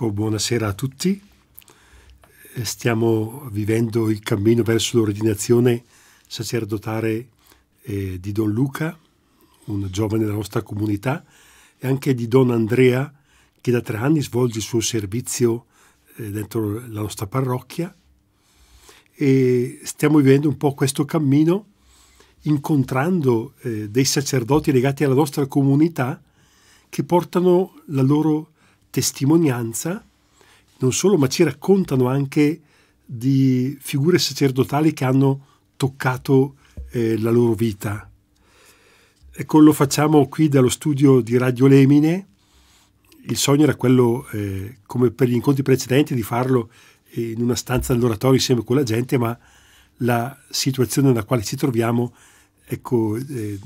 Marco, buonasera a tutti. Eh, stiamo vivendo il cammino verso l'ordinazione sacerdotale eh, di Don Luca, un giovane della nostra comunità, e anche di Don Andrea, che da tre anni svolge il suo servizio eh, dentro la nostra parrocchia. E stiamo vivendo un po' questo cammino incontrando eh, dei sacerdoti legati alla nostra comunità che portano la loro testimonianza, non solo, ma ci raccontano anche di figure sacerdotali che hanno toccato eh, la loro vita. Ecco, lo facciamo qui dallo studio di Radio Lemine. Il sogno era quello, eh, come per gli incontri precedenti, di farlo in una stanza dell'oratorio insieme con la gente, ma la situazione nella quale ci troviamo ecco, eh,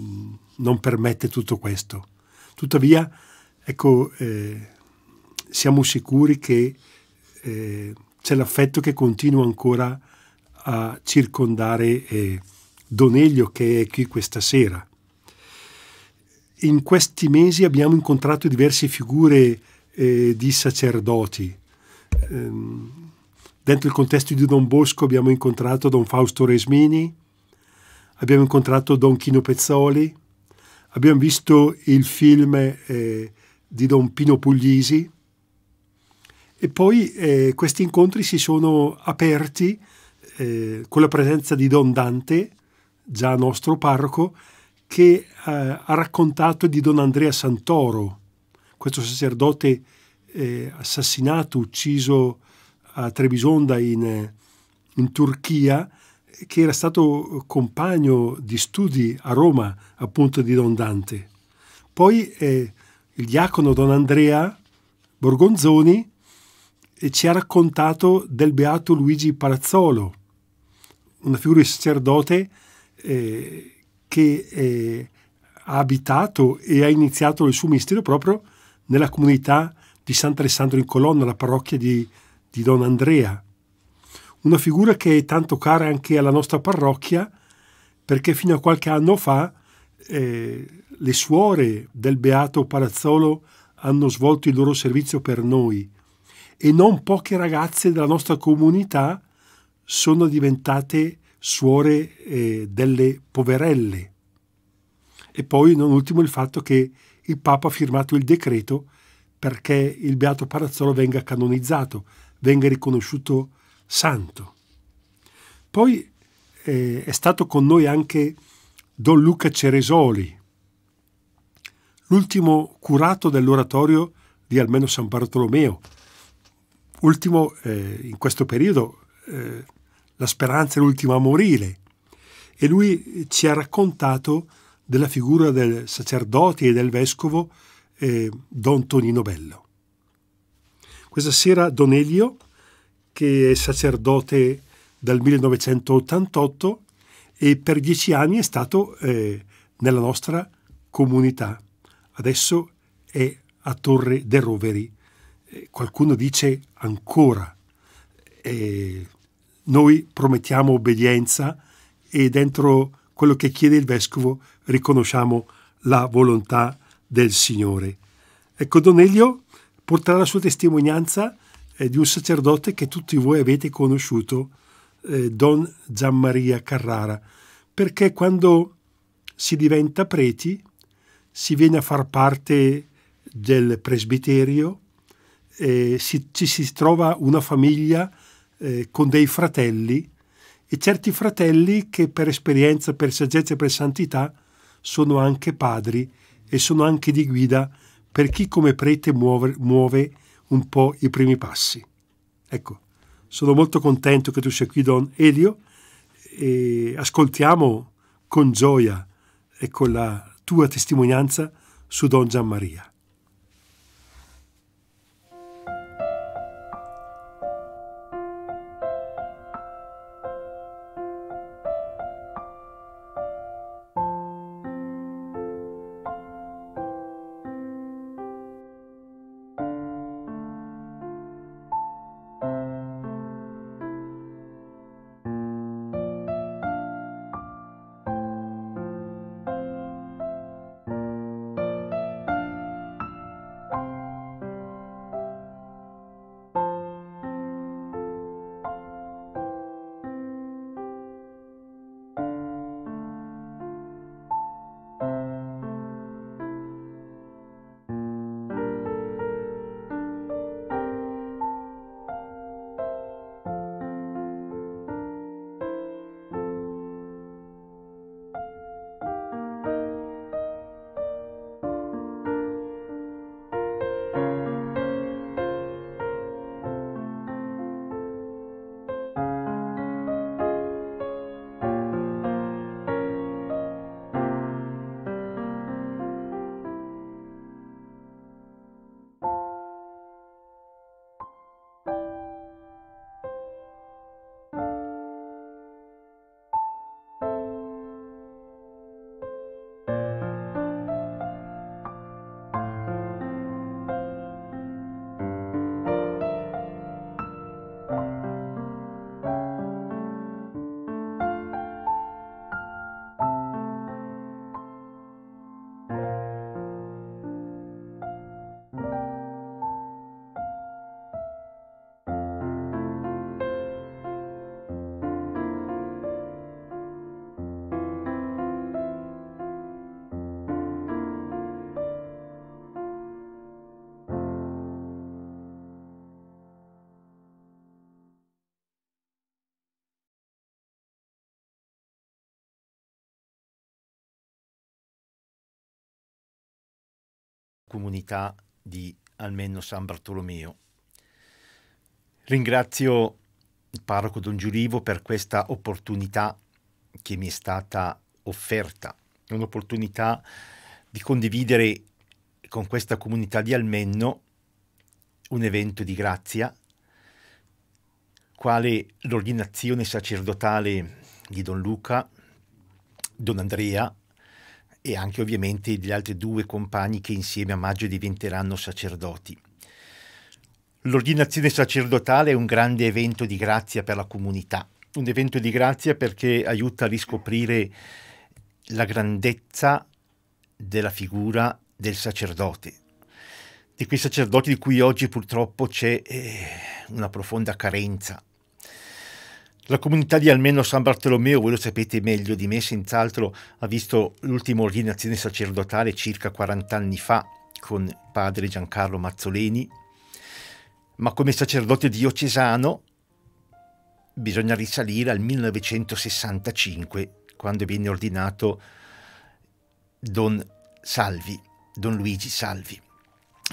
non permette tutto questo. Tuttavia, ecco, eh, siamo sicuri che eh, c'è l'affetto che continua ancora a circondare eh, Doneglio che è qui questa sera. In questi mesi abbiamo incontrato diverse figure eh, di sacerdoti. Ehm, dentro il contesto di Don Bosco abbiamo incontrato Don Fausto Resmini, abbiamo incontrato Don Chino Pezzoli, abbiamo visto il film eh, di Don Pino Puglisi, e poi eh, questi incontri si sono aperti eh, con la presenza di Don Dante, già nostro parroco, che eh, ha raccontato di Don Andrea Santoro, questo sacerdote eh, assassinato, ucciso a Trebisonda in, in Turchia, che era stato compagno di studi a Roma, appunto, di Don Dante. Poi eh, il diacono Don Andrea Borgonzoni ci ha raccontato del beato Luigi Parazzolo, una figura di sacerdote eh, che eh, ha abitato e ha iniziato il suo ministero proprio nella comunità di Sant'Alessandro in Colonna, la parrocchia di, di Don Andrea. Una figura che è tanto cara anche alla nostra parrocchia perché fino a qualche anno fa eh, le suore del Beato Parazzolo hanno svolto il loro servizio per noi e non poche ragazze della nostra comunità sono diventate suore eh, delle poverelle. E poi, non ultimo, il fatto che il Papa ha firmato il decreto perché il Beato Parazzolo venga canonizzato, venga riconosciuto santo. Poi eh, è stato con noi anche Don Luca Ceresoli, l'ultimo curato dell'oratorio di almeno San Bartolomeo, Ultimo, eh, in questo periodo, eh, la speranza è l'ultimo a morire. E lui ci ha raccontato della figura del sacerdote e del vescovo eh, Don Tonino Bello. Questa sera Don Elio, che è sacerdote dal 1988 e per dieci anni è stato eh, nella nostra comunità. Adesso è a Torre de Roveri eh, qualcuno dice ancora, eh, noi promettiamo obbedienza e dentro quello che chiede il vescovo riconosciamo la volontà del Signore. Ecco, Don Elio porterà la sua testimonianza eh, di un sacerdote che tutti voi avete conosciuto, eh, Don Gianmaria Carrara, perché quando si diventa preti si viene a far parte del presbiterio, eh, si, ci si trova una famiglia eh, con dei fratelli e certi fratelli che per esperienza, per saggezza e per santità sono anche padri e sono anche di guida per chi come prete muove, muove un po' i primi passi. Ecco, sono molto contento che tu sia qui, Don Elio, e ascoltiamo con gioia ecco, la tua testimonianza su Don Gianmaria. comunità di almeno San Bartolomeo. Ringrazio il parroco Don Giulivo per questa opportunità che mi è stata offerta, un'opportunità di condividere con questa comunità di Almenno un evento di grazia, quale l'ordinazione sacerdotale di Don Luca, Don Andrea e anche ovviamente gli altri due compagni che insieme a maggio diventeranno sacerdoti. L'ordinazione sacerdotale è un grande evento di grazia per la comunità, un evento di grazia perché aiuta a riscoprire la grandezza della figura del sacerdote, di quei sacerdoti di cui oggi purtroppo c'è eh, una profonda carenza, la comunità di almeno San Bartolomeo, voi lo sapete meglio di me, senz'altro ha visto l'ultima ordinazione sacerdotale circa 40 anni fa con padre Giancarlo Mazzoleni, ma come sacerdote diocesano bisogna risalire al 1965, quando viene ordinato Don Salvi, Don Luigi Salvi.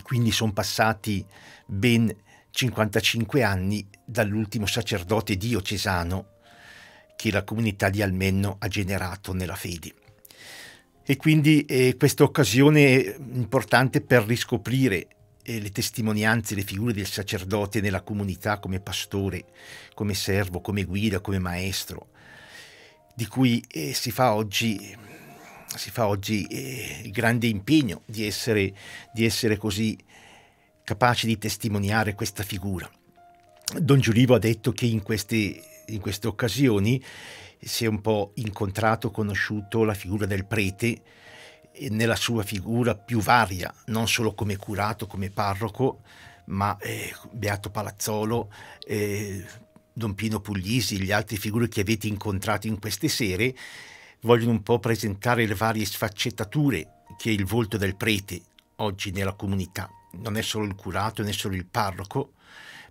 Quindi sono passati ben 55 anni dall'ultimo sacerdote diocesano che la comunità di Almenno ha generato nella fede. E quindi eh, questa occasione è importante per riscoprire eh, le testimonianze, le figure del sacerdote nella comunità come pastore, come servo, come guida, come maestro, di cui eh, si fa oggi, si fa oggi eh, il grande impegno di essere, di essere così capace di testimoniare questa figura. Don Giulivo ha detto che in queste, in queste occasioni si è un po' incontrato, conosciuto la figura del prete nella sua figura più varia, non solo come curato, come parroco, ma eh, Beato Palazzolo, eh, Don Pino Puglisi, gli altri figure che avete incontrato in queste sere, vogliono un po' presentare le varie sfaccettature che è il volto del prete oggi nella comunità non è solo il curato, non è solo il parroco,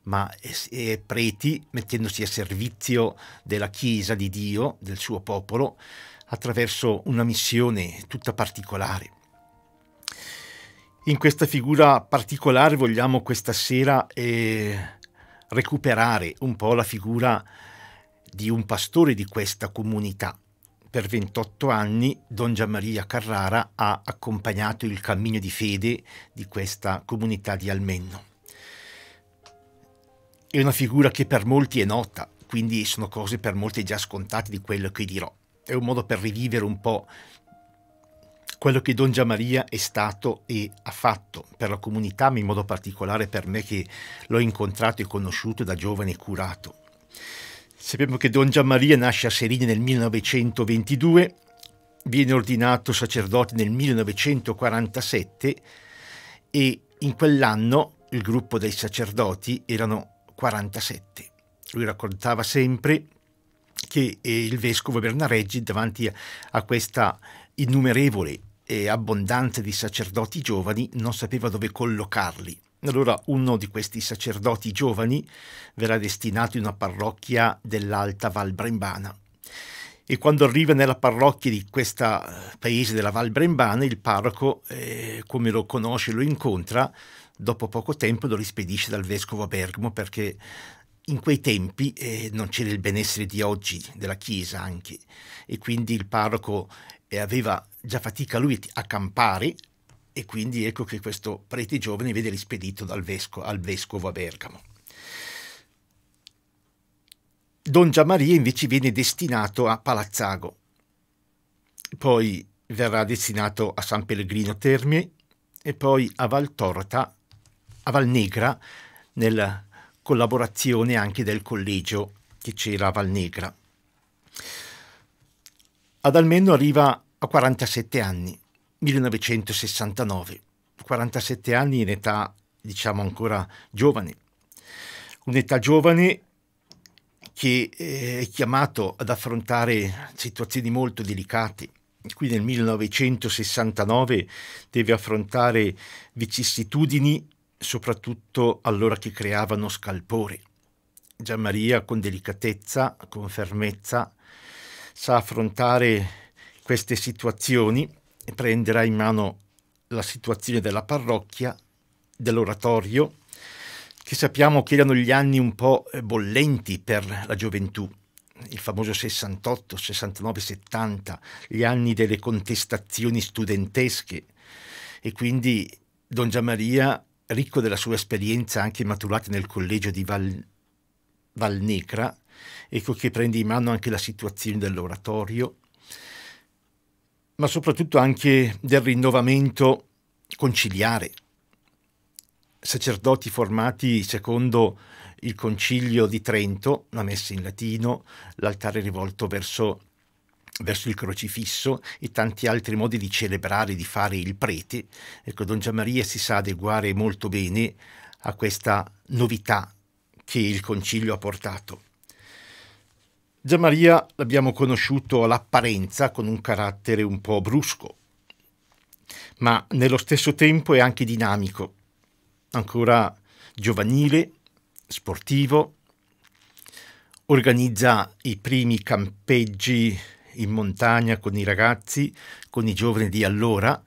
ma è, preti mettendosi a servizio della Chiesa di Dio, del suo popolo, attraverso una missione tutta particolare. In questa figura particolare vogliamo questa sera eh, recuperare un po' la figura di un pastore di questa comunità, per 28 anni Don Gianmaria Carrara ha accompagnato il cammino di fede di questa comunità di Almenno. È una figura che per molti è nota, quindi sono cose per molti già scontate di quello che dirò. È un modo per rivivere un po' quello che Don Gianmaria è stato e ha fatto per la comunità, ma in modo particolare per me che l'ho incontrato e conosciuto da giovane curato. Sappiamo che Don Gianmaria nasce a Serini nel 1922, viene ordinato sacerdote nel 1947 e in quell'anno il gruppo dei sacerdoti erano 47. Lui raccontava sempre che eh, il vescovo Bernareggi davanti a questa innumerevole abbondanza di sacerdoti giovani non sapeva dove collocarli allora uno di questi sacerdoti giovani verrà destinato in una parrocchia dell'Alta Val Brembana e quando arriva nella parrocchia di questo eh, paese della Val Brembana il parroco, eh, come lo conosce, lo incontra, dopo poco tempo lo rispedisce dal vescovo a Bergamo perché in quei tempi eh, non c'era il benessere di oggi della Chiesa anche e quindi il parroco eh, aveva già fatica lui a campare, e quindi ecco che questo prete giovane viene rispedito vesco al vescovo a Bergamo. Don Giammaria invece viene destinato a Palazzago, poi verrà destinato a San Pellegrino Terme e poi a Valtorta, a Valnegra, nella collaborazione anche del collegio che c'era a Valnegra. Ad almeno arriva a 47 anni 1969, 47 anni in età diciamo ancora giovane, un'età giovane che eh, è chiamato ad affrontare situazioni molto delicate. Qui nel 1969 deve affrontare vicissitudini, soprattutto allora che creavano scalpore. Gian Maria con delicatezza, con fermezza, sa affrontare queste situazioni prenderà in mano la situazione della parrocchia, dell'oratorio, che sappiamo che erano gli anni un po' bollenti per la gioventù, il famoso 68, 69, 70, gli anni delle contestazioni studentesche e quindi Don Giammaria, ricco della sua esperienza anche maturata nel collegio di Val, Valnecra, ecco che prende in mano anche la situazione dell'oratorio, ma soprattutto anche del rinnovamento conciliare. Sacerdoti formati secondo il concilio di Trento, la messa in latino, l'altare rivolto verso, verso, il crocifisso e tanti altri modi di celebrare, di fare il prete. Ecco, Don Giammaria si sa adeguare molto bene a questa novità che il concilio ha portato. Gian Maria l'abbiamo conosciuto all'apparenza con un carattere un po' brusco, ma nello stesso tempo è anche dinamico, ancora giovanile, sportivo, organizza i primi campeggi in montagna con i ragazzi, con i giovani di allora,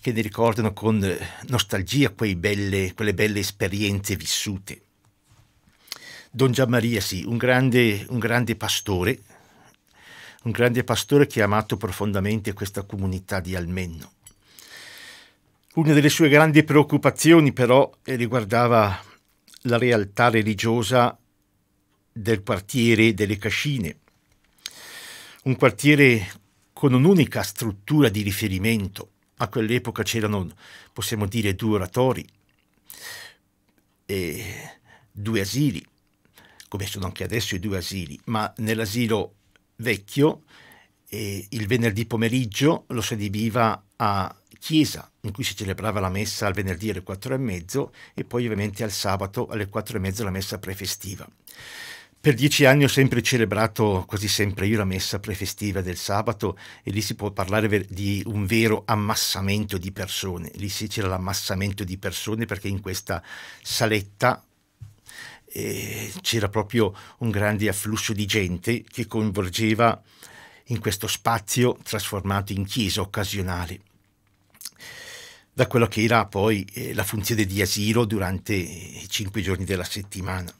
che ne ricordano con nostalgia belle, quelle belle esperienze vissute. Don Giammaria, sì, un grande, un grande pastore, un grande pastore che ha amato profondamente questa comunità di Almenno. Una delle sue grandi preoccupazioni però riguardava la realtà religiosa del quartiere delle Cascine, un quartiere con un'unica struttura di riferimento. A quell'epoca c'erano, possiamo dire, due oratori e due asili come sono anche adesso i due asili, ma nell'asilo vecchio eh, il venerdì pomeriggio lo si adibiva a chiesa in cui si celebrava la messa al venerdì alle quattro e mezzo e poi ovviamente al sabato alle quattro e mezzo la messa prefestiva. Per dieci anni ho sempre celebrato quasi sempre io la messa prefestiva del sabato e lì si può parlare di un vero ammassamento di persone. Lì sì c'era l'ammassamento di persone perché in questa saletta eh, c'era proprio un grande afflusso di gente che coinvolgeva in questo spazio trasformato in chiesa occasionale. Da quello che era poi eh, la funzione di asilo durante i cinque giorni della settimana.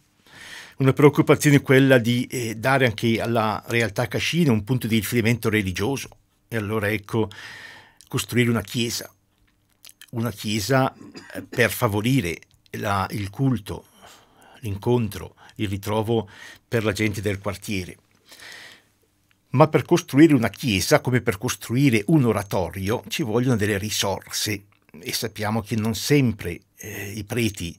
Una preoccupazione quella di eh, dare anche alla realtà cascina un punto di riferimento religioso. E allora ecco, costruire una chiesa, una chiesa eh, per favorire la, il culto, l'incontro, il ritrovo per la gente del quartiere. Ma per costruire una chiesa, come per costruire un oratorio, ci vogliono delle risorse e sappiamo che non sempre eh, i preti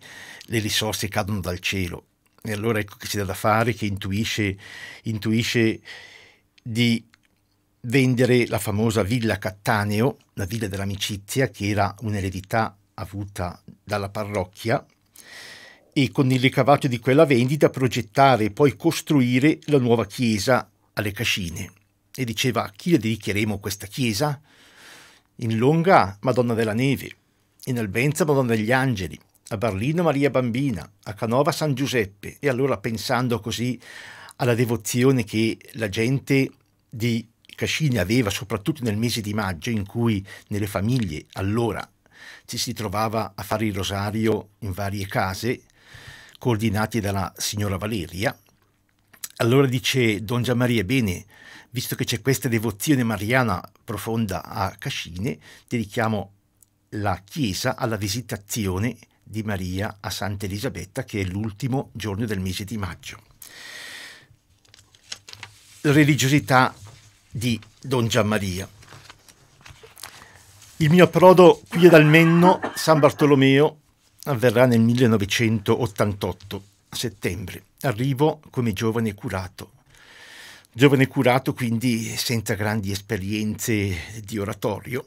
le risorse cadono dal cielo. E allora ecco che c'è da fare, che intuisce, intuisce di vendere la famosa villa Cattaneo, la villa dell'amicizia, che era un'eredità avuta dalla parrocchia e con il ricavato di quella vendita progettare e poi costruire la nuova chiesa alle Cascine. E diceva a chi le dedicheremo questa chiesa? In Longa Madonna della Neve, in Albenza Madonna degli Angeli, a Berlino Maria Bambina, a Canova San Giuseppe. E allora pensando così alla devozione che la gente di Cascine aveva soprattutto nel mese di maggio in cui nelle famiglie allora ci si trovava a fare il rosario in varie case, coordinati dalla signora Valeria. Allora dice Don Giammaria, bene, visto che c'è questa devozione mariana profonda a Cascine, dedichiamo la chiesa alla visitazione di Maria a Santa Elisabetta, che è l'ultimo giorno del mese di maggio. Religiosità di Don Giammaria. Il mio approdo qui ad Almenno, San Bartolomeo, avverrà nel 1988, a settembre. Arrivo come giovane curato. Giovane curato quindi senza grandi esperienze di oratorio.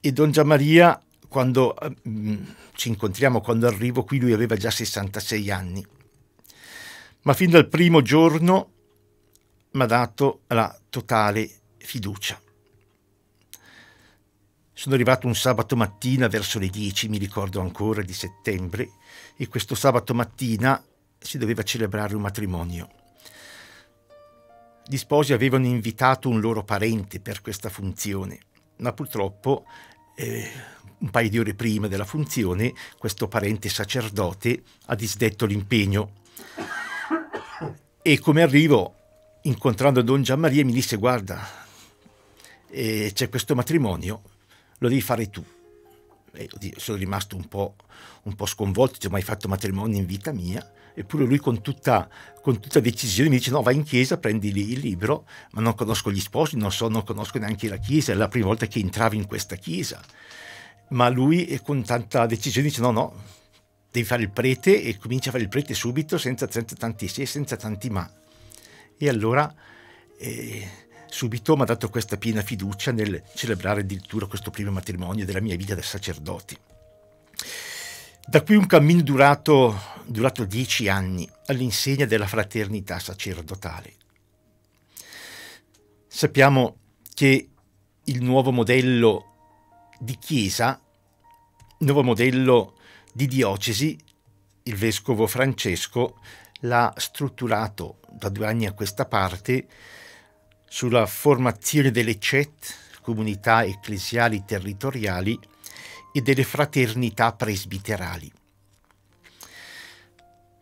E Don Giammaria, quando mh, mm, ci incontriamo, quando arrivo qui, lui aveva già 66 anni. Ma fin dal primo giorno mi ha dato la totale fiducia. Sono arrivato un sabato mattina verso le 10, mi ricordo ancora, di settembre e questo sabato mattina si doveva celebrare un matrimonio. Gli sposi avevano invitato un loro parente per questa funzione, ma purtroppo eh, un paio di ore prima della funzione questo parente sacerdote ha disdetto l'impegno. E come arrivo, incontrando Don Gianmaria, mi disse guarda, eh, c'è questo matrimonio, lo devi fare tu. E sono rimasto un po', un po sconvolto, non ho mai fatto matrimonio in vita mia, eppure lui con tutta, con tutta, decisione mi dice no, vai in chiesa, prendi lì il libro, ma non conosco gli sposi, non, so, non conosco neanche la chiesa, è la prima volta che entravo in questa chiesa. Ma lui eh, con tanta decisione dice no, no, devi fare il prete e comincia a fare il prete subito senza, senza tanti se, senza tanti ma. E allora... Eh, subito mi ha dato questa piena fiducia nel celebrare addirittura questo primo matrimonio della mia vita da sacerdoti. Da qui un cammino durato, durato dieci anni all'insegna della fraternità sacerdotale. Sappiamo che il nuovo modello di chiesa, il nuovo modello di diocesi, il vescovo Francesco l'ha strutturato da due anni a questa parte sulla formazione delle CET, comunità ecclesiali territoriali, e delle fraternità presbiterali.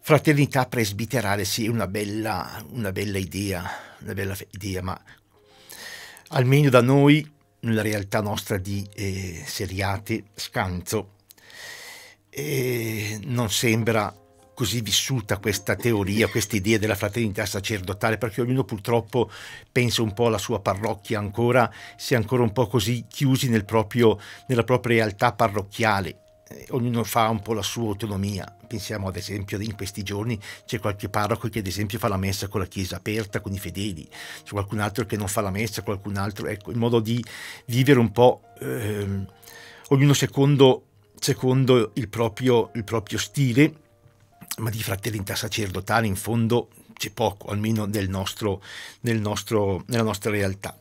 Fraternità presbiterale, sì, è una bella, una bella idea, una bella idea, ma almeno da noi, nella realtà nostra di eh, Seriate, Scanzo, eh, non sembra così vissuta questa teoria, questa idea della fraternità sacerdotale, perché ognuno purtroppo pensa un po' alla sua parrocchia ancora, si è ancora un po' così chiusi nel proprio, nella propria realtà parrocchiale. Eh, ognuno fa un po' la sua autonomia. Pensiamo ad esempio in questi giorni c'è qualche parroco che ad esempio fa la messa con la chiesa aperta, con i fedeli, c'è qualcun altro che non fa la messa, qualcun altro, ecco, in modo di vivere un po' ehm, ognuno secondo, secondo il, proprio, il proprio stile ma di fraternità sacerdotale in fondo c'è poco, almeno nel nostro, nel nostro, nella nostra realtà.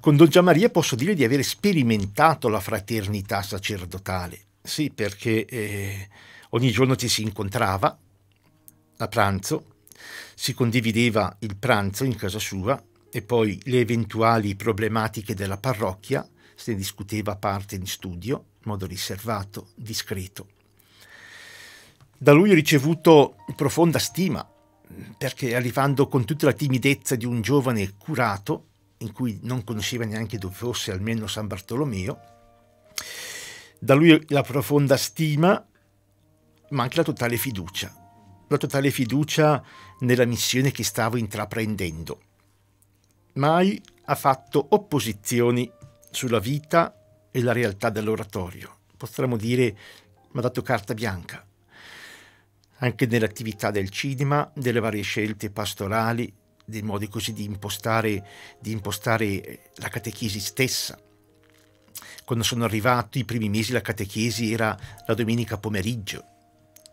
Con Don Maria posso dire di aver sperimentato la fraternità sacerdotale, sì, perché eh, ogni giorno ci si incontrava a pranzo, si condivideva il pranzo in casa sua e poi le eventuali problematiche della parrocchia se ne discuteva a parte in studio, in modo riservato, discreto. Da lui ho ricevuto profonda stima, perché arrivando con tutta la timidezza di un giovane curato, in cui non conosceva neanche dove fosse almeno San Bartolomeo, da lui la profonda stima, ma anche la totale fiducia, la totale fiducia nella missione che stavo intraprendendo. Mai ha fatto opposizioni sulla vita e la realtà dell'oratorio. Potremmo dire, mi ha dato carta bianca anche nell'attività del cinema, delle varie scelte pastorali, dei modi così di impostare, di impostare eh, la catechesi stessa. Quando sono arrivato i primi mesi la catechesi era la domenica pomeriggio.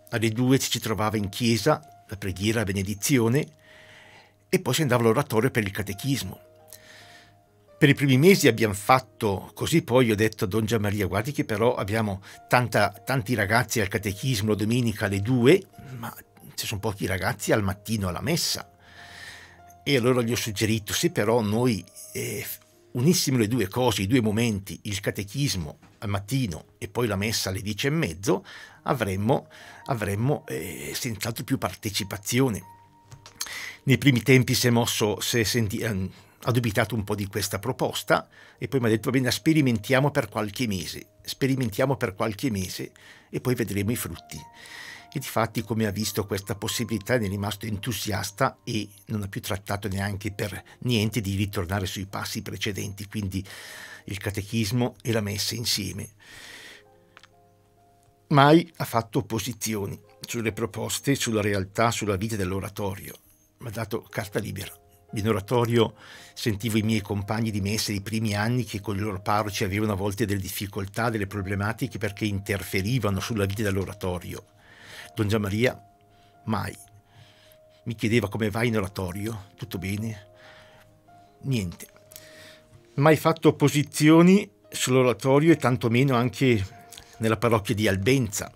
Alle due ci si trovava in chiesa, la preghiera, la benedizione, e poi si andava all'oratorio per il catechismo per i primi mesi abbiamo fatto così, poi ho detto a Don Gianmaria, guardi che però abbiamo tanta, tanti ragazzi al catechismo domenica alle due, ma ci sono pochi ragazzi al mattino alla messa. E allora gli ho suggerito, se però noi eh, unissimo le due cose, i due momenti, il catechismo al mattino e poi la messa alle dieci e mezzo, avremmo, avremmo eh, senz'altro più partecipazione. Nei primi tempi si è mosso, si è senti, eh, ha dubitato un po' di questa proposta e poi mi ha detto va bene, sperimentiamo per qualche mese, sperimentiamo per qualche mese e poi vedremo i frutti. E difatti come ha visto questa possibilità ne è rimasto entusiasta e non ha più trattato neanche per niente di ritornare sui passi precedenti, quindi il catechismo e la messa insieme. Mai ha fatto opposizioni sulle proposte, sulla realtà, sulla vita dell'oratorio, ma ha dato carta libera. In oratorio sentivo i miei compagni di messa dei primi anni che con i loro parroci avevano a volte delle difficoltà, delle problematiche perché interferivano sulla vita dell'oratorio. Don Giammaria mai. Mi chiedeva come vai in oratorio, tutto bene? Niente. Mai fatto opposizioni sull'oratorio e tantomeno anche nella parrocchia di Albenza,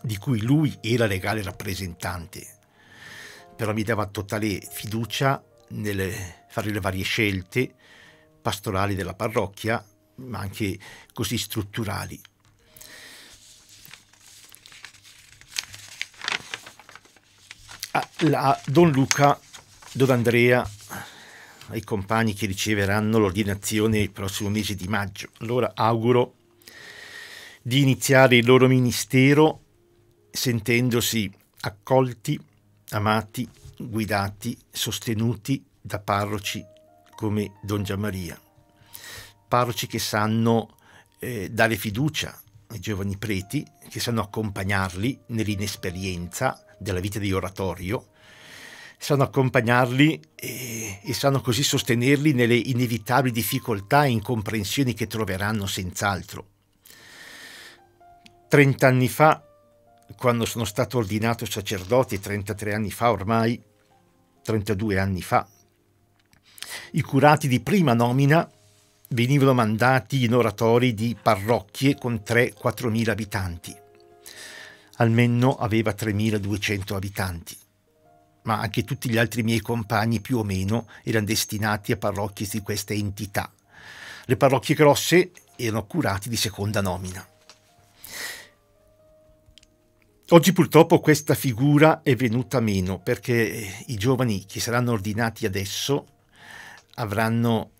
di cui lui era legale rappresentante. Però mi dava totale fiducia nelle, fare le varie scelte pastorali della parrocchia, ma anche così strutturali. A, ah, la, Don Luca, Don Andrea, ai compagni che riceveranno l'ordinazione il prossimo mese di maggio. Allora auguro di iniziare il loro ministero sentendosi accolti, amati guidati, sostenuti da parroci come Don Giammaria, parroci che sanno eh, dare fiducia ai giovani preti, che sanno accompagnarli nell'inesperienza della vita di oratorio, sanno accompagnarli e, eh, e sanno così sostenerli nelle inevitabili difficoltà e incomprensioni che troveranno senz'altro. Trent'anni fa, quando sono stato ordinato sacerdote, 33 anni fa ormai, 32 anni fa. I curati di prima nomina venivano mandati in oratori di parrocchie con 3 4000 abitanti. Almeno aveva 3.200 abitanti. Ma anche tutti gli altri miei compagni più o meno erano destinati a parrocchie di questa entità. Le parrocchie grosse erano curati di seconda nomina. Oggi purtroppo questa figura è venuta meno perché i giovani che saranno ordinati adesso avranno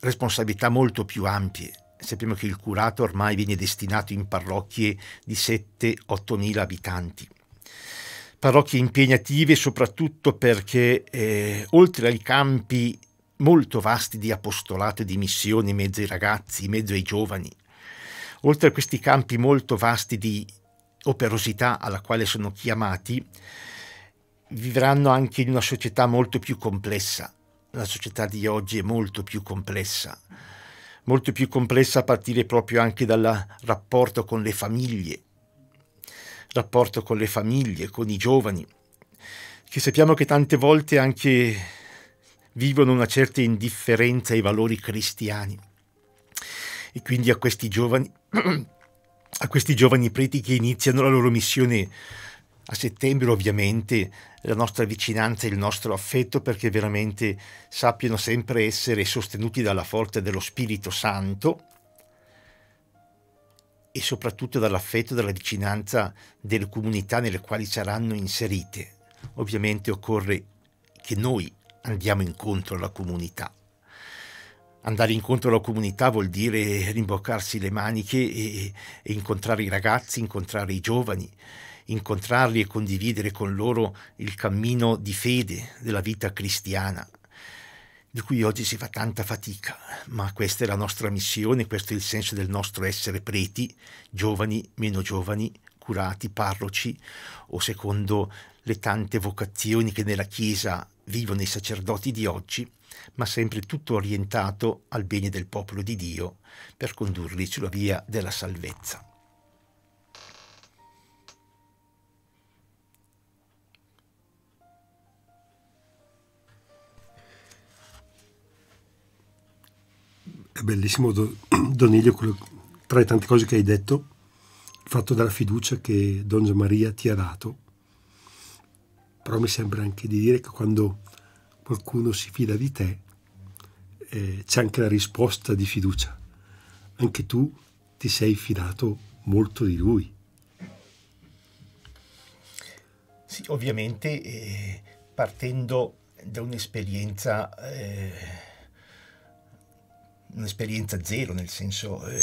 responsabilità molto più ampie. Sappiamo che il curato ormai viene destinato in parrocchie di 7-8 mila abitanti. Parrocchie impegnative soprattutto perché eh, oltre ai campi molto vasti di apostolato e di missione in mezzo ai ragazzi, in mezzo ai giovani, oltre a questi campi molto vasti di operosità alla quale sono chiamati, vivranno anche in una società molto più complessa. La società di oggi è molto più complessa, molto più complessa a partire proprio anche dal rapporto con le famiglie, rapporto con le famiglie, con i giovani, che sappiamo che tante volte anche vivono una certa indifferenza ai valori cristiani. E quindi a questi giovani a questi giovani preti che iniziano la loro missione a settembre ovviamente la nostra vicinanza e il nostro affetto perché veramente sappiano sempre essere sostenuti dalla forza dello Spirito Santo e soprattutto dall'affetto e dalla vicinanza delle comunità nelle quali saranno inserite. Ovviamente occorre che noi andiamo incontro alla comunità andare incontro alla comunità vuol dire rimboccarsi le maniche e, e, incontrare i ragazzi, incontrare i giovani, incontrarli e condividere con loro il cammino di fede della vita cristiana, di cui oggi si fa tanta fatica, ma questa è la nostra missione, questo è il senso del nostro essere preti, giovani, meno giovani, curati, parroci o secondo le tante vocazioni che nella Chiesa vivono i sacerdoti di oggi ma sempre tutto orientato al bene del popolo di Dio per condurli sulla via della salvezza. È bellissimo Doniglio tra le tante cose che hai detto il fatto della fiducia che Don Maria ti ha dato però mi sembra anche di dire che quando qualcuno si fida di te, eh, c'è anche la risposta di fiducia. Anche tu ti sei fidato molto di lui. Sì, ovviamente eh, partendo da un'esperienza, eh, un'esperienza zero, nel senso eh,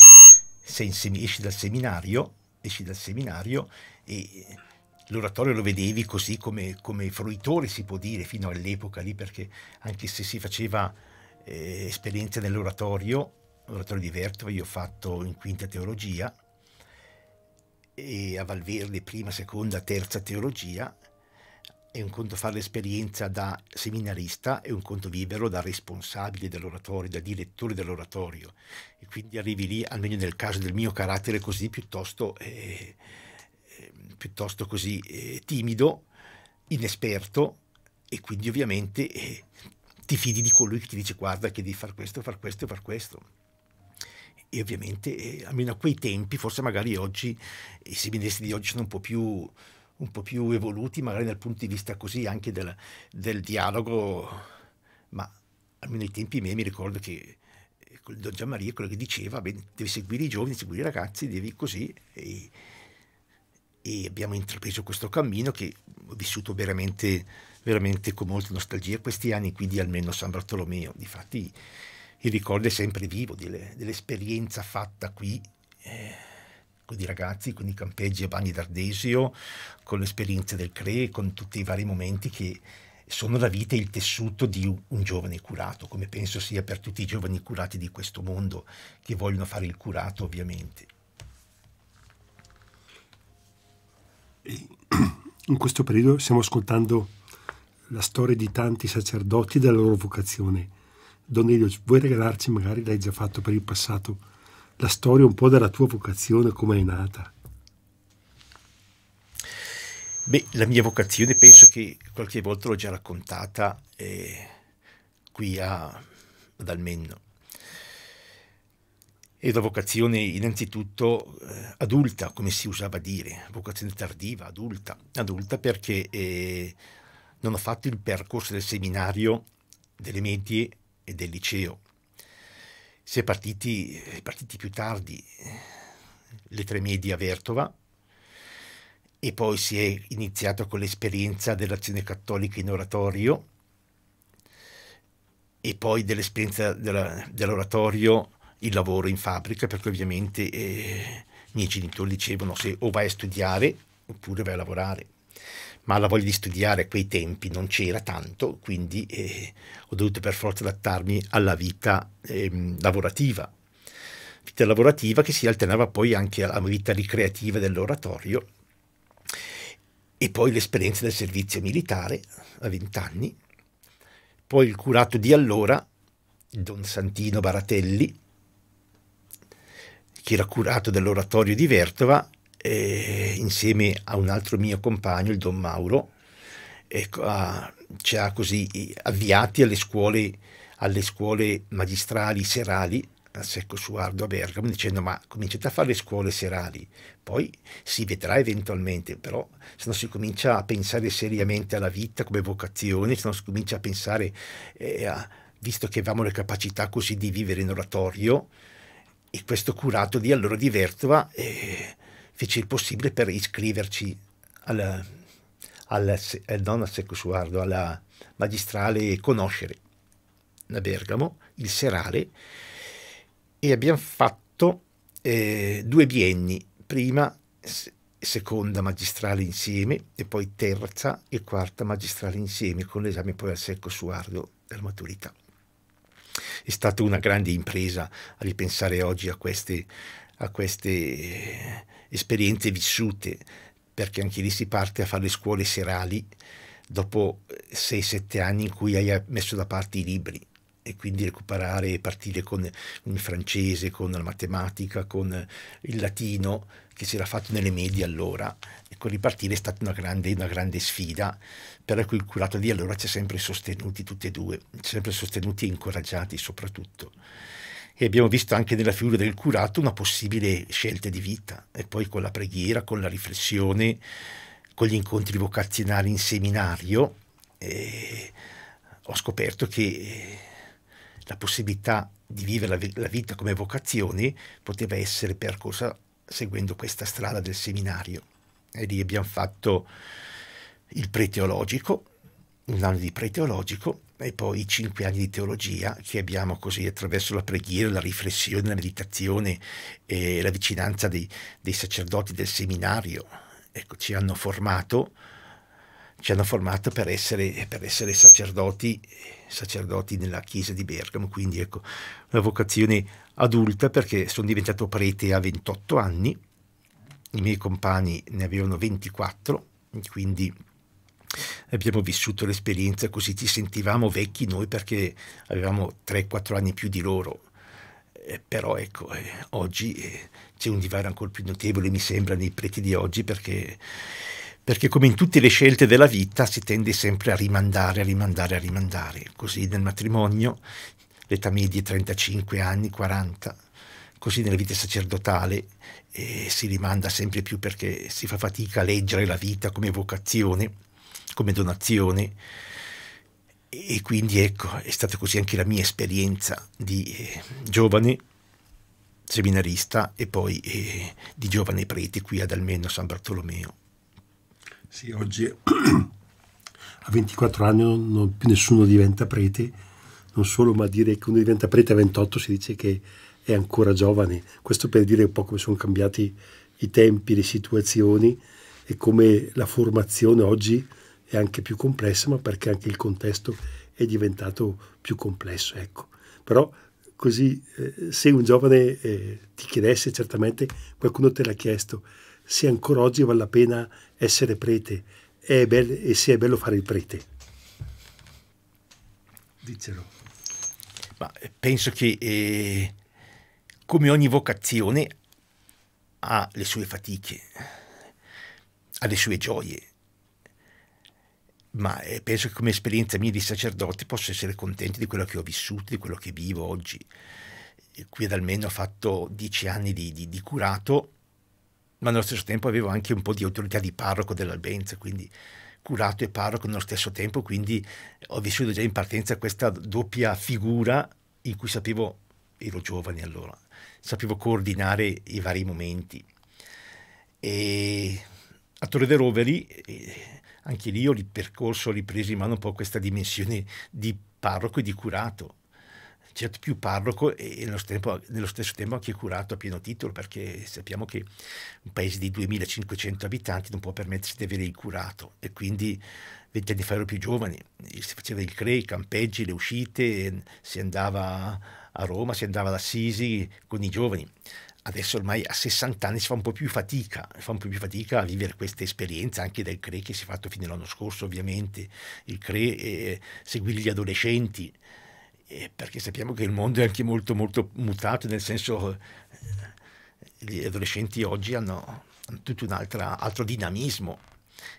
se esci dal seminario, esci dal seminario e l'oratorio lo vedevi così come, come fruitore si può dire fino all'epoca lì perché anche se si faceva eh, esperienza nell'oratorio, l'oratorio di Vertova, io ho fatto in quinta teologia e a Valverde prima, seconda, terza teologia è un conto fare l'esperienza da seminarista e un conto vivere da responsabile dell'oratorio, da direttore dell'oratorio e quindi arrivi lì, almeno nel caso del mio carattere così, piuttosto... Eh, piuttosto così eh, timido, inesperto e quindi ovviamente eh, ti fidi di colui che ti dice guarda che devi fare questo, far questo far questo. E ovviamente, eh, almeno a quei tempi, forse magari oggi, i seminaristi di oggi sono un po' più un po' più evoluti, magari dal punto di vista così anche del, del dialogo, ma almeno ai tempi miei mi ricordo che eh, Don Gianmaria quello che diceva, beh, devi seguire i giovani, seguire i ragazzi, devi così. E, e abbiamo intrapreso questo cammino che ho vissuto veramente, veramente con molta nostalgia questi anni qui di almeno San Bartolomeo. Difatti il ricordo è sempre vivo delle, dell'esperienza fatta qui eh, con i ragazzi, con i campeggi a Bagni d'Ardesio, con l'esperienza del CRE, con tutti i vari momenti che sono la vita e il tessuto di un giovane curato, come penso sia per tutti i giovani curati di questo mondo che vogliono fare il curato ovviamente. in questo periodo stiamo ascoltando la storia di tanti sacerdoti e della loro vocazione. Don Elio, vuoi regalarci, magari l'hai già fatto per il passato, la storia un po' della tua vocazione, come è nata? Beh, la mia vocazione penso che qualche volta l'ho già raccontata eh, qui a, ad Almenno e Era vocazione innanzitutto eh, adulta, come si usava a dire, vocazione tardiva, adulta, adulta perché eh, non ho fatto il percorso del seminario, delle medie e del liceo. Si è partiti, eh, partiti più tardi, eh, le tre medie a Vertova, e poi si è iniziato con l'esperienza dell'azione cattolica in oratorio e poi dell'esperienza dell'oratorio il lavoro in fabbrica perché ovviamente eh, i miei genitori dicevano se o vai a studiare oppure vai a lavorare ma la voglia di studiare a quei tempi non c'era tanto, quindi eh, ho dovuto per forza adattarmi alla vita eh, lavorativa. Vita lavorativa che si alternava poi anche alla vita ricreativa dell'oratorio e poi l'esperienza del servizio militare a 20 anni, poi il curato di allora, Don Santino Baratelli, che era curato dall'oratorio di Vertova, eh, insieme a un altro mio compagno, il Don Mauro, eh, ecco, a, ci ha così avviati alle scuole, alle scuole magistrali serali a Secco Suardo a Bergamo dicendo ma cominciate a fare le scuole serali, poi si vedrà eventualmente, però se non si comincia a pensare seriamente alla vita come vocazione, se non si comincia a pensare, eh, a, visto che avevamo le capacità così di vivere in oratorio, e questo curato di allora di Vertova eh, fece il possibile per iscriverci al, alla, non al secco suardo, alla magistrale Conoscere da Bergamo, il serale, e abbiamo fatto eh, due bienni, prima seconda magistrale insieme e poi terza e quarta magistrale insieme con l'esame poi al secco suardo per maturità. È stata una grande impresa ripensare oggi a queste, a queste eh, esperienze vissute, perché anche lì si parte a fare le scuole serali dopo 6-7 eh, anni in cui hai messo da parte i libri e quindi recuperare e partire con il francese, con la matematica, con il latino che si era fatto nelle medie allora. Ecco, ripartire è stata una grande, una grande sfida, però il curato di allora ci ha sempre sostenuti tutti e due, ci ha sempre sostenuti e incoraggiati soprattutto. E abbiamo visto anche nella figura del curato una possibile scelta di vita, e poi con la preghiera, con la riflessione, con gli incontri vocazionali in seminario, eh, ho scoperto che eh, la possibilità di vivere la, la vita come vocazione poteva essere percorsa seguendo questa strada del seminario e lì abbiamo fatto il preteologico, un anno di preteologico e poi i cinque anni di teologia che abbiamo così attraverso la preghiera, la riflessione, la meditazione e la vicinanza dei, dei sacerdoti del seminario. Ecco, ci hanno formato, ci hanno formato per essere, per essere sacerdoti, sacerdoti nella chiesa di Bergamo, quindi ecco, una vocazione adulta perché sono diventato prete a 28 anni, i miei compagni ne avevano 24, quindi abbiamo vissuto l'esperienza così ci sentivamo vecchi noi perché avevamo 3-4 anni più di loro. Eh, però ecco, eh, oggi eh, c'è un divario ancora più notevole, mi sembra, nei preti di oggi perché, perché come in tutte le scelte della vita si tende sempre a rimandare, a rimandare, a rimandare. Così nel matrimonio l'età media 35 anni, 40, così nella vita sacerdotale eh, si rimanda sempre più perché si fa fatica a leggere la vita come vocazione, come donazione e quindi ecco è stata così anche la mia esperienza di eh, giovane seminarista e poi eh, di giovane prete qui ad Almeno San Bartolomeo. Sì, oggi a 24 anni non, non più nessuno diventa prete, non solo, ma dire che uno diventa prete a 28 si dice che è ancora giovane. Questo per dire un po' come sono cambiati i tempi, le situazioni e come la formazione oggi è anche più complessa, ma perché anche il contesto è diventato più complesso. Ecco. Però così eh, se un giovane eh, ti chiedesse, certamente qualcuno te l'ha chiesto, se ancora oggi vale la pena essere prete e se è bello fare il prete. Dicelo. Ma eh, penso che eh, come ogni vocazione ha le sue fatiche, ha le sue gioie, ma eh, penso che come esperienza mia di sacerdote posso essere contento di quello che ho vissuto, di quello che vivo oggi. E eh, qui ad almeno ho fatto dieci anni di, di, di curato, ma nello stesso tempo avevo anche un po' di autorità di parroco dell'Albenza, quindi curato e parroco nello stesso tempo, quindi ho vissuto già in partenza questa doppia figura in cui sapevo, ero giovane allora, sapevo coordinare i vari momenti. E a Torre de Roveri, anche lì ho ripercorso, ho ripreso in mano un po' questa dimensione di parroco e di curato certo più parroco e nello, tempo, nello stesso tempo anche curato a pieno titolo, perché sappiamo che un paese di 2500 abitanti non può permettersi di avere il curato e quindi vent'anni fa ero più giovane, si faceva il CRE, i campeggi, le uscite, si andava a Roma, si andava ad Assisi con i giovani. Adesso ormai a 60 anni si fa un po' più fatica, fa un po' più fatica a vivere questa esperienza anche del CRE che si è fatto fino all'anno scorso ovviamente, il CRE, eh, seguire gli adolescenti, perché sappiamo che il mondo è anche molto, molto mutato, nel senso che eh, gli adolescenti oggi hanno, hanno tutto un altro dinamismo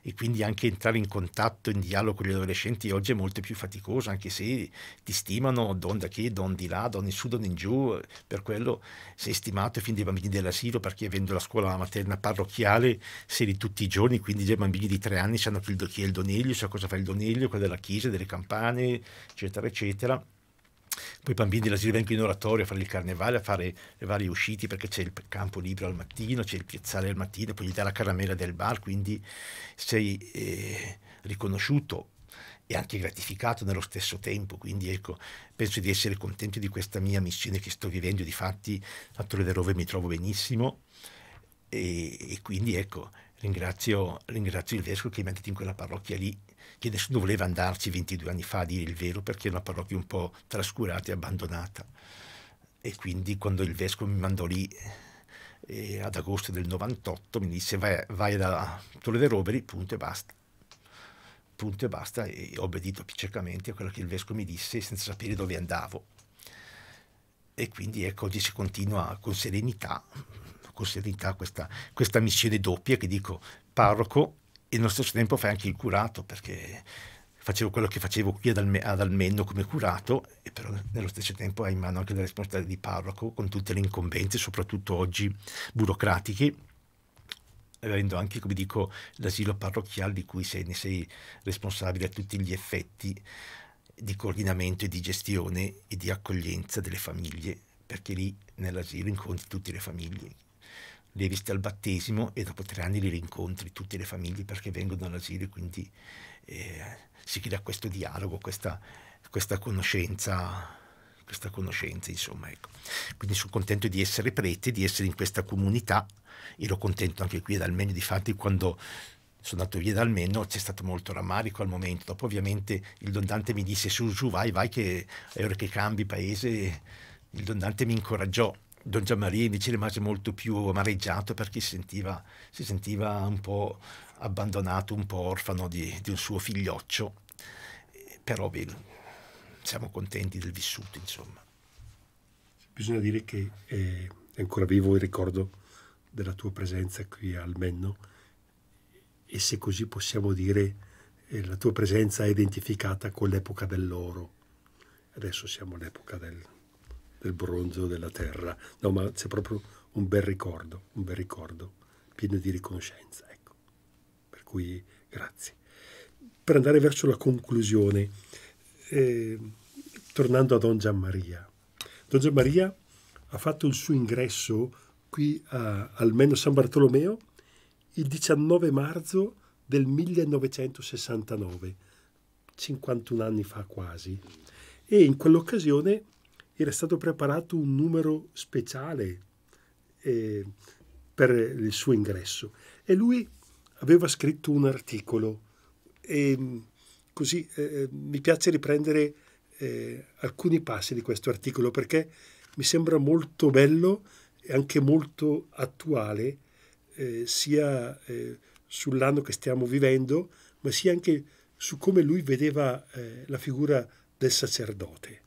e quindi anche entrare in contatto, in dialogo con gli adolescenti oggi è molto più faticoso, anche se ti stimano don da che, don di là, don in su, don in giù, per quello sei stimato fin dai bambini dell'asilo perché avendo la scuola materna parrocchiale sei lì tutti i giorni, quindi già i bambini di tre anni sanno chi è il doniglio, sa cosa fa il doniglio, quello della chiesa, delle campane, eccetera, eccetera poi i bambini dell'asilo vengono in oratorio a fare il carnevale, a fare le varie uscite perché c'è il campo libero al mattino, c'è il piazzale al mattino, poi gli dà la caramella del bar, quindi sei eh, riconosciuto e anche gratificato nello stesso tempo, quindi ecco, penso di essere contento di questa mia missione che sto vivendo, di fatti a Torre del Rove mi trovo benissimo e, e quindi ecco, Ringrazio, ringrazio, il vescovo che mi ha detto in quella parrocchia lì che nessuno voleva andarci 22 anni fa a dire il vero perché era una parrocchia un po' trascurata e abbandonata. E quindi quando il vescovo mi mandò lì eh, ad agosto del 98 mi disse vai, vai da dei Roberi, punto e basta. Punto e basta e ho obbedito ciecamente a quello che il vescovo mi disse senza sapere dove andavo. E quindi ecco, oggi si continua con serenità possibilità questa, questa missione doppia che dico parroco e nello stesso tempo fai anche il curato perché facevo quello che facevo qui ad, Alme ad Almenno come curato e però nello stesso tempo hai in mano anche la responsabilità di parroco con tutte le incombenze soprattutto oggi burocratiche avendo anche, come dico, l'asilo parrocchiale di cui sei, ne sei responsabile a tutti gli effetti di coordinamento e di gestione e di accoglienza delle famiglie, perché lì nell'asilo incontri tutte le famiglie, le hai al battesimo e dopo tre anni li rincontri tutte le famiglie perché vengono all'asilo e quindi eh, si crea questo dialogo, questa, questa conoscenza questa conoscenza, insomma. Ecco. Quindi sono contento di essere prete, di essere in questa comunità. Ero contento anche qui ad Almeno, difatti quando sono andato via da Almeno c'è stato molto rammarico al momento. Dopo ovviamente il dondante mi disse su, giù, vai, vai, che è ora che cambi paese. Il dondante mi incoraggiò Don Giammaria invece rimase molto più amareggiato perché si sentiva, si sentiva un po' abbandonato, un po' orfano di, di un suo figlioccio, però beh, siamo contenti del vissuto, insomma. Bisogna dire che è ancora vivo il ricordo della tua presenza qui al Menno e se così possiamo dire eh, la tua presenza è identificata con l'epoca dell'oro. Adesso siamo all'epoca del del bronzo della terra. No, ma c'è proprio un bel ricordo, un bel ricordo, pieno di riconoscenza. Ecco. Per cui grazie. Per andare verso la conclusione, eh, tornando a Don Gianmaria. Don Gianmaria ha fatto il suo ingresso qui a almeno San Bartolomeo il 19 marzo del 1969, 51 anni fa quasi. E in quell'occasione era stato preparato un numero speciale eh, per il suo ingresso e lui aveva scritto un articolo e mm, così eh, eh, mi piace riprendere eh, alcuni passi di questo articolo perché mi sembra molto bello e anche molto attuale eh, sia eh, sull'anno che stiamo vivendo ma sia anche su come lui vedeva la figura del sacerdote.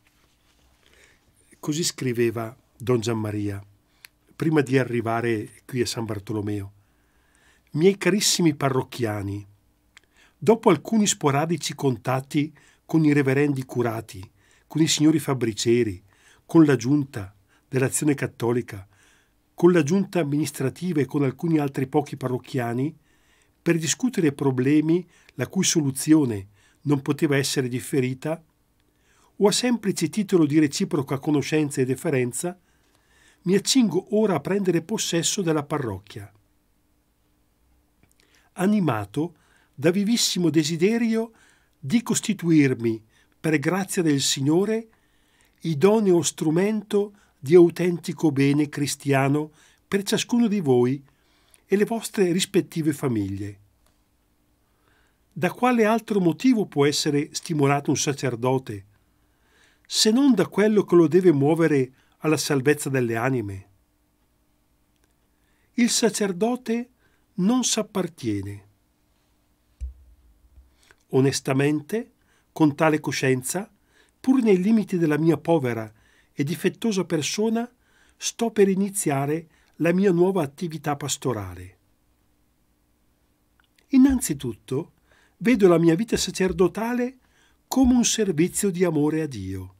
Così scriveva Don Gianmaria, prima di arrivare qui a San Bartolomeo. Miei carissimi parrocchiani, dopo alcuni sporadici contatti con i reverendi curati, con i signori fabbricieri, con la giunta dell'azione cattolica, con la giunta amministrativa e con alcuni altri pochi parrocchiani, per discutere problemi la cui soluzione non poteva essere differita, o a semplice titolo di reciproca conoscenza e deferenza, mi accingo ora a prendere possesso della parrocchia. Animato da vivissimo desiderio di costituirmi, per grazia del Signore, idoneo strumento di autentico bene cristiano per ciascuno di voi e le vostre rispettive famiglie. Da quale altro motivo può essere stimolato un sacerdote? se non da quello che lo deve muovere alla salvezza delle anime. Il sacerdote non s'appartiene. Onestamente, con tale coscienza, pur nei limiti della mia povera e difettosa persona, sto per iniziare la mia nuova attività pastorale. Innanzitutto, vedo la mia vita sacerdotale come un servizio di amore a Dio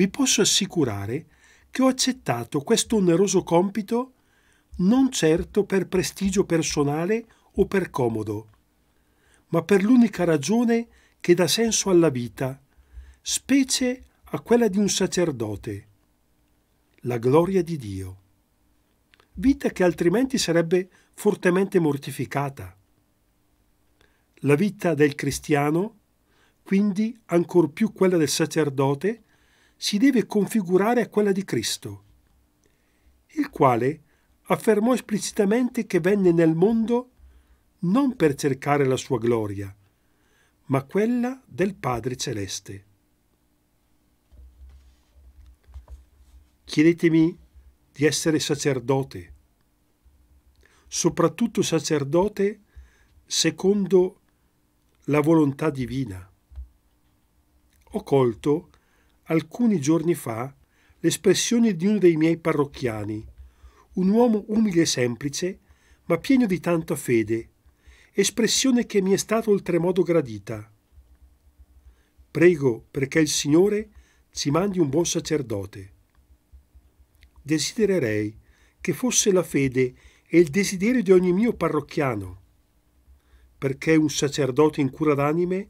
vi posso assicurare che ho accettato questo oneroso compito non certo per prestigio personale o per comodo, ma per l'unica ragione che dà senso alla vita, specie a quella di un sacerdote, la gloria di Dio. Vita che altrimenti sarebbe fortemente mortificata. La vita del cristiano, quindi ancor più quella del sacerdote, si deve configurare a quella di Cristo, il quale affermò esplicitamente che venne nel mondo non per cercare la sua gloria, ma quella del Padre Celeste. Chiedetemi di essere sacerdote, soprattutto sacerdote secondo la volontà divina. Ho colto alcuni giorni fa l'espressione di uno dei miei parrocchiani, un uomo umile e semplice, ma pieno di tanta fede, espressione che mi è stata oltremodo gradita. Prego perché il Signore ci mandi un buon sacerdote. Desidererei che fosse la fede e il desiderio di ogni mio parrocchiano, perché un sacerdote in cura d'anime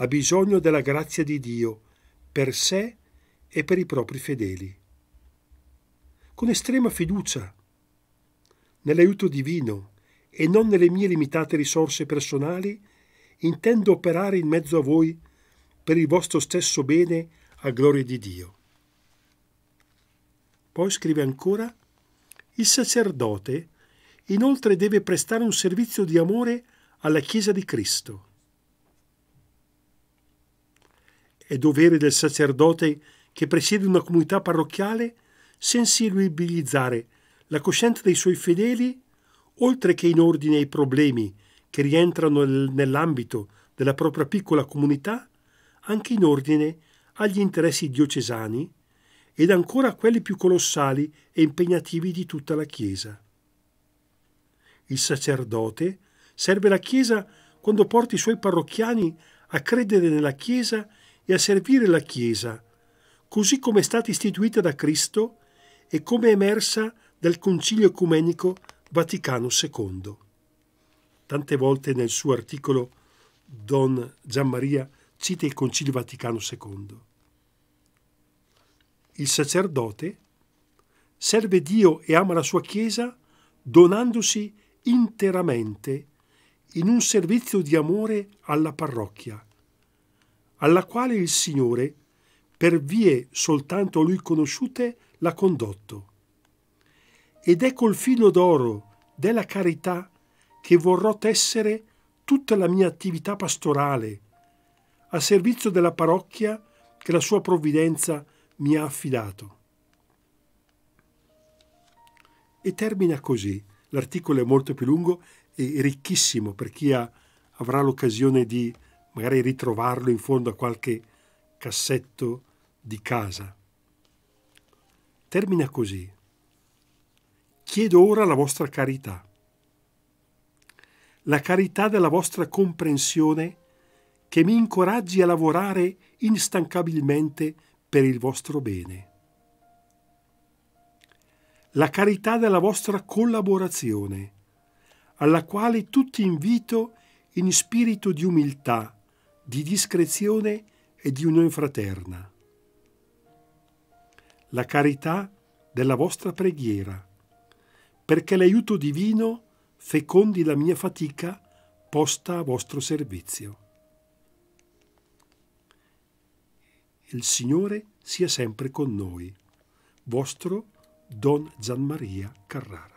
ha bisogno della grazia di Dio, per sé e per i propri fedeli. Con estrema fiducia nell'aiuto divino e non nelle mie limitate risorse personali, intendo operare in mezzo a voi per il vostro stesso bene a gloria di Dio. Poi scrive ancora, il sacerdote inoltre deve prestare un servizio di amore alla Chiesa di Cristo è dovere del sacerdote che presiede una comunità parrocchiale sensibilizzare la coscienza dei suoi fedeli, oltre che in ordine ai problemi che rientrano nell'ambito della propria piccola comunità, anche in ordine agli interessi diocesani ed ancora a quelli più colossali e impegnativi di tutta la Chiesa. Il sacerdote serve la Chiesa quando porta i suoi parrocchiani a credere nella Chiesa e a servire la Chiesa, così come è stata istituita da Cristo e come è emersa dal Concilio Ecumenico Vaticano II. Tante volte nel suo articolo Don Gianmaria cita il Concilio Vaticano II. Il sacerdote serve Dio e ama la sua Chiesa donandosi interamente in un servizio di amore alla parrocchia, alla quale il Signore, per vie soltanto a lui conosciute, l'ha condotto. Ed è col ecco filo d'oro della carità che vorrò tessere tutta la mia attività pastorale, a servizio della parrocchia che la sua provvidenza mi ha affidato. E termina così. L'articolo è molto più lungo e ricchissimo per chi ha, avrà l'occasione di magari ritrovarlo in fondo a qualche cassetto di casa. Termina così. Chiedo ora la vostra carità, la carità della vostra comprensione che mi incoraggi a lavorare instancabilmente per il vostro bene. La carità della vostra collaborazione, alla quale tutti invito in spirito di umiltà di discrezione e di unione fraterna. La carità della vostra preghiera, perché l'aiuto divino fecondi la mia fatica posta a vostro servizio. Il Signore sia sempre con noi. Vostro Don Gianmaria Carrara.